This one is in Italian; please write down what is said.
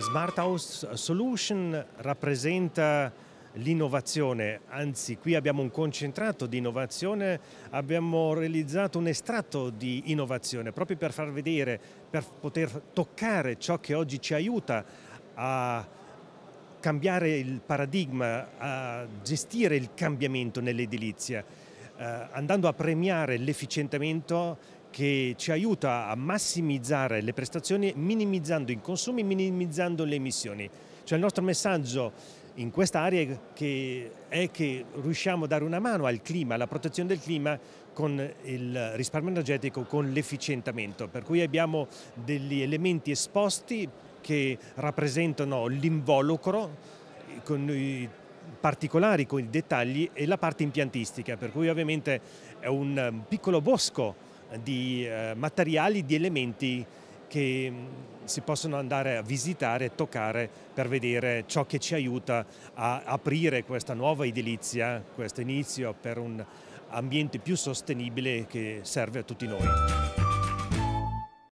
Smart House Solution rappresenta l'innovazione, anzi qui abbiamo un concentrato di innovazione, abbiamo realizzato un estratto di innovazione proprio per far vedere, per poter toccare ciò che oggi ci aiuta a cambiare il paradigma, a gestire il cambiamento nell'edilizia, eh, andando a premiare l'efficientamento che ci aiuta a massimizzare le prestazioni minimizzando i consumi, minimizzando le emissioni. Cioè il nostro messaggio in quest'area è che riusciamo a dare una mano al clima, alla protezione del clima con il risparmio energetico, con l'efficientamento, per cui abbiamo degli elementi esposti che rappresentano l'involucro con i particolari, con i dettagli e la parte impiantistica, per cui ovviamente è un piccolo bosco di eh, materiali, di elementi che mm, si possono andare a visitare e toccare per vedere ciò che ci aiuta a aprire questa nuova edilizia, questo inizio per un ambiente più sostenibile che serve a tutti noi.